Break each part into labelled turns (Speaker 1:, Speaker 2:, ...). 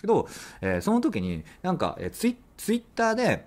Speaker 1: ですけど、えー、その時になんか、えー、ツイツイッターで、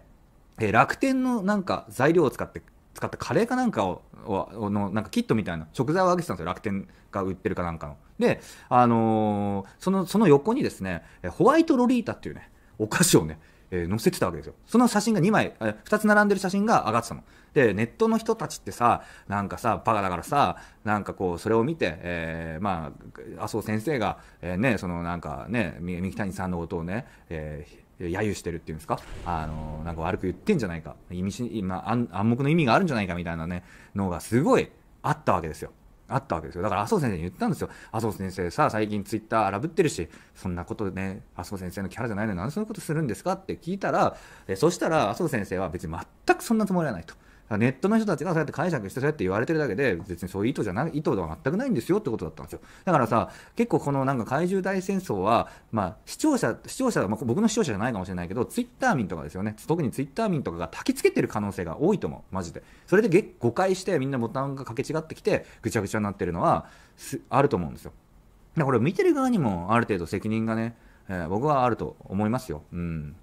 Speaker 1: えー、楽天のなんか材料を使って使ったカレーかなんかをのなんかキットみたいな食材をあげてたんですよ楽天が売ってるかなんかの。で、あのー、そのその横にですねホワイトロリータっていうねお菓子をねえー、載せてたわけですよ。その写真が2枚、え2つ並んでる写真が上がってたの。で、ネットの人たちってさ、なんかさ、バカだからさ、なんかこう、それを見て、えー、まあ、麻生先生が、えー、ね、そのなんかね、三木谷さんのことをね、えー揶揄してるっていうんですかあのなんか悪く言ってんじゃないか意味し、今、あ、暗黙の意味があるんじゃないかみたいなねのがすごいあったわけですよあったわけですよ。だから麻生先生に言ったんですよ。麻生先生さ、最近ツイッター荒ぶってるし、そんなことね、麻生先生のキャラじゃないのになんでそんなことするんですかって聞いたら、えそしたら麻生先生は別に全くそんなつもりはないと。ネットの人たちがそうやって解釈してそうやって言われてるだけで別にそういう意図じゃない意図は全くないんですよってことだったんですよだからさ結構このなんか怪獣大戦争は、まあ、視聴者視聴者、まあ、僕の視聴者じゃないかもしれないけどツイッター民とかですよね特にツイッター民とかが焚きつけてる可能性が多いと思うマジでそれで誤解してみんなボタンがかけ違ってきてぐちゃぐちゃになってるのはあると思うんですよだからこれ見てる側にもある程度責任がね、えー、僕はあると思いますようん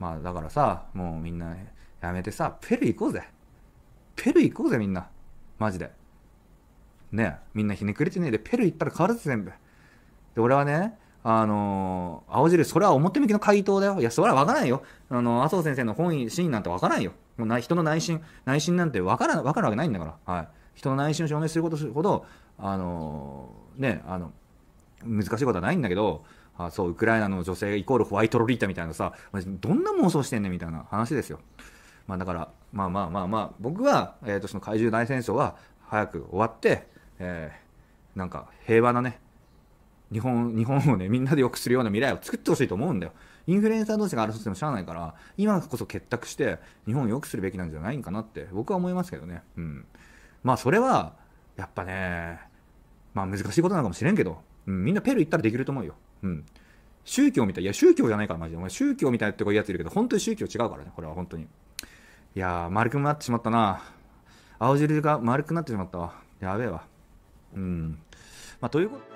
Speaker 1: まあだからさもうみんな、ねやめてさ、ペルー行こうぜ。ペルー行こうぜ、みんな。マジで。ねみんなひねくれてねえで、ペルー行ったら変わるぜ、全部。で、俺はね、あのー、青汁、それは表向きの回答だよ。いや、それはわからんよ。あの麻生先生の本意、真意なんてわからんよ。もうな人の内心、内心なんてわからわかるわけないんだから。はい。人の内心を証明することするほど、あのー、ね、あの、難しいことはないんだけど、あそう、ウクライナの女性イコールホワイトロリータみたいなさ、どんな妄想してんねんみたいな話ですよ。まあ、だからまあまあまあまあ僕は、えー、とその怪獣大戦争は早く終わって、えー、なんか平和なね日本日本をねみんなで良くするような未来を作ってほしいと思うんだよインフルエンサー同士が争ってもしゃあないから今こそ結託して日本を良くするべきなんじゃないかなって僕は思いますけどねうんまあそれはやっぱねまあ難しいことなのかもしれんけど、うん、みんなペルー行ったらできると思うようん宗教みたいいや宗教じゃないからマジでお前宗教みたいってこういうやついるけど本当に宗教違うからねこれは本当にいやー、丸くなってしまったな。青汁が丸くなってしまったわ。やべえわ。うん。まあ、ということ